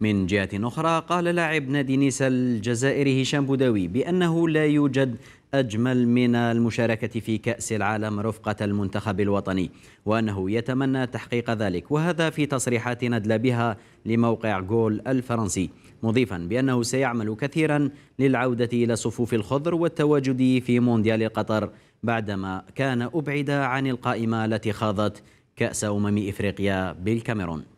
من جهة أخرى قال لاعب نادي نيسا الجزائري هشام بوداوي بأنه لا يوجد أجمل من المشاركة في كأس العالم رفقة المنتخب الوطني وأنه يتمنى تحقيق ذلك وهذا في تصريحات ندل بها لموقع جول الفرنسي مضيفا بأنه سيعمل كثيرا للعودة إلى صفوف الخضر والتواجد في مونديال قطر بعدما كان أبعد عن القائمة التي خاضت كأس أمم إفريقيا بالكاميرون